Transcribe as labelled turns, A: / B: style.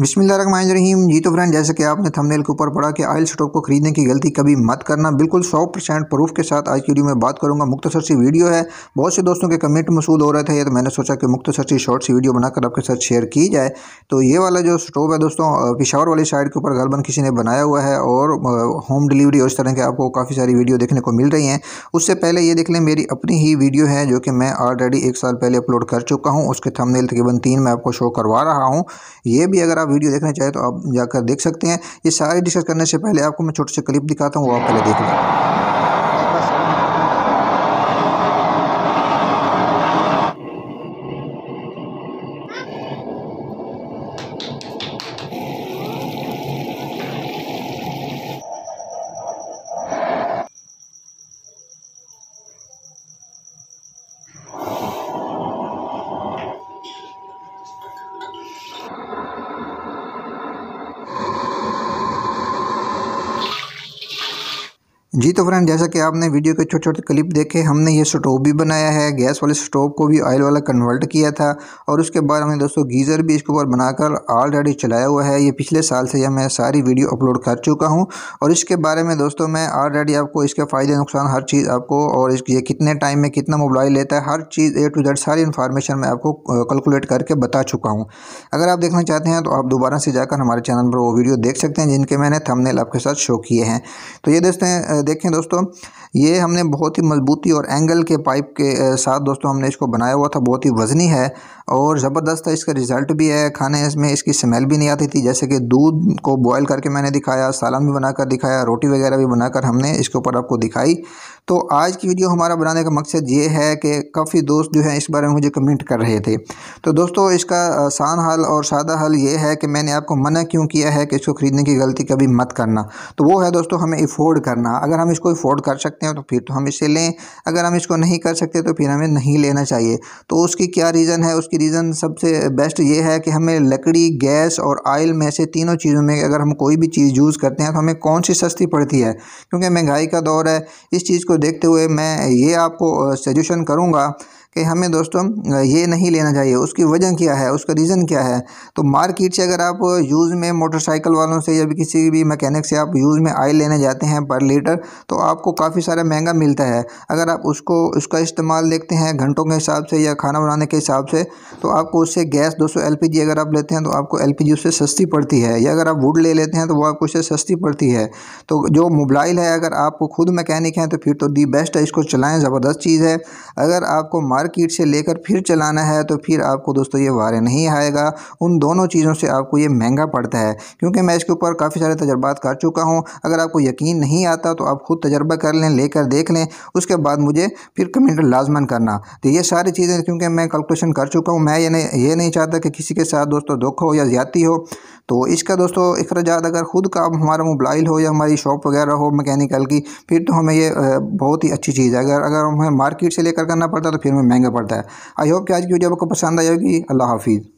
A: बिस्मिल्लाम जी तो फ्रेंड जैसे कि आपने थंबनेल के ऊपर पढ़ा कि आयल स्टोव को खरीदने की गलती कभी मत करना बिल्कुल 100 परसेंट प्रूफ के साथ आज की वीडियो में बात करूंगा मुख्तसर सी वीडियो है बहुत से दोस्तों के कमेंट मसूद हो रहे थे तो मैंने सोचा कि मुख्तसर सी शॉर्ट सी वीडियो बनाकर आपके साथ शेयर की जाए तो ये वाला जो स्टोव है दोस्तों पिशावर वाली साइड के ऊपर गलबन किसी ने बनाया हुआ है और होम डिलीवरी और इस तरह के आपको काफ़ी सारी वीडियो देखने को मिल रही हैं उससे पहले ये देख लें मेरी अपनी ही वीडियो है जो कि मैं ऑलरेडी एक साल पहले अपलोड कर चुका हूँ उसके थमनेल तकरीबन तीन मैं आपको शो करवा रहा हूँ ये भी अगर आप आप वीडियो देखना चाहें तो आप जाकर देख सकते हैं ये सारे डिस्कस करने से पहले आपको मैं छोटे से क्लिप दिखाता हूँ वो आप पहले देख लें जी तो फ्रेंड जैसा कि आपने वीडियो के छोटे छोटे क्लिप देखे हमने ये स्टोव भी बनाया है गैस वाले स्टोव को भी ऑयल वाला कन्वर्ट किया था और उसके बाद हमने दोस्तों गीज़र भी इसके ऊपर बनाकर ऑलरेडी चलाया हुआ है ये पिछले साल से यह मैं सारी वीडियो अपलोड कर चुका हूँ और इसके बारे में दोस्तों मैं ऑलरेडी आपको इसके फ़ायदे नुकसान हर चीज़ आपको और ये कितने टाइम में कितना मोबाइल लेता है हर चीज़ ए टू जेड सारी इन्फॉर्मेशन मैं आपको कैलकुलेट करके बता चुका हूँ अगर आप देखना चाहते हैं तो आप दोबारा से जाकर हमारे चैनल पर वो वीडियो देख सकते हैं जिनके मैंने थमनेल आपके साथ शो किए हैं तो ये दोस्तों देखें दोस्तों ये हमने बहुत ही मजबूती और एंगल के पाइप के साथ दोस्तों हमने इसको बनाया हुआ था बहुत ही वजनी है और ज़बरदस्त है इसका रिज़ल्ट भी है खाने इसमें इसकी स्मेल भी नहीं आती थी जैसे कि दूध को बॉयल करके मैंने दिखाया सालन भी बनाकर दिखाया रोटी वगैरह भी बनाकर हमने इसके ऊपर आपको दिखाई तो आज की वीडियो हमारा बनाने का मकसद ये है कि काफ़ी दोस्त जो है इस बारे में मुझे कमेंट कर रहे थे तो दोस्तों इसका आसान हल और सादा हल ये है कि मैंने आपको मना क्यों किया है कि इसको ख़रीदने की गलती कभी मत करना तो वो है दोस्तों हमें इफ़ोर्ड करना अगर हम इसको अफोर्ड कर सकते हैं तो फिर तो हम इसे लें अगर हम इसको नहीं कर सकते तो फिर हमें नहीं लेना चाहिए तो उसकी क्या रीज़न है उसकी रीज़न सबसे बेस्ट ये है कि हमें लकड़ी गैस और आयल में से तीनों चीज़ों में अगर हम कोई भी चीज़ यूज़ करते हैं तो हमें कौन सी सस्ती पड़ती है क्योंकि महंगाई का दौर है इस चीज़ को देखते हुए मैं ये आपको सजेशन करूँगा कि हमें दोस्तों ये नहीं लेना चाहिए उसकी वजह क्या है उसका रीज़न क्या है तो मार्केट से अगर आप यूज़ में मोटरसाइकिल वालों से या किसी भी मैकेनिक से आप यूज़ में आयल लेने जाते हैं पर लीटर तो आपको काफ़ी सारा महंगा मिलता है अगर आप उसको उसका इस्तेमाल देखते हैं घंटों के हिसाब से या खाना बनाने के हिसाब से तो आपको उससे गैस पी जी अगर आप लेते हैं तो आपको जी उससे सस्ती पड़ती है या अगर आप वुड ले लेते हैं तो वो आपको उससे सस्ती पड़ती है तो जो मोबाइल है अगर आप खुद मैकेनिक हैं तो फिर तो दी बेस्ट है इसको चलाएँ ज़बरदस्त चीज़ है अगर आपको मार्केट मार्किट से लेकर फिर चलाना है तो फिर आपको दोस्तों ये वारे नहीं आएगा उन दोनों चीज़ों से आपको ये महंगा पड़ता है क्योंकि मैं इसके ऊपर काफ़ी सारे तजर्बात कर चुका हूँ अगर आपको यकीन नहीं आता तो आप खुद तजर्बा कर लें लेकर देख लें उसके बाद मुझे फिर कमेंट लाजमन करना तो ये सारी चीज़ें क्योंकि मैं कैलकुलेशन कर चुका हूँ मैं ये नहीं ये नहीं चाहता कि किसी के साथ दोस्तों दुख हो या ज़्यादा हो तो इसका दोस्तों अखराज अगर खुद का हमारा मोबाइल हो या हमारी शॉप वगैरह हो मैकेनिकल की फिर तो हमें ये बहुत ही अच्छी चीज़ है अगर अगर हमें मार्केट से लेकर करना पड़ता तो फिर हमें महंगा पड़ता है आई होप कि आज की वीडियो आपको पसंद आई होगी अल्लाह हाफिज़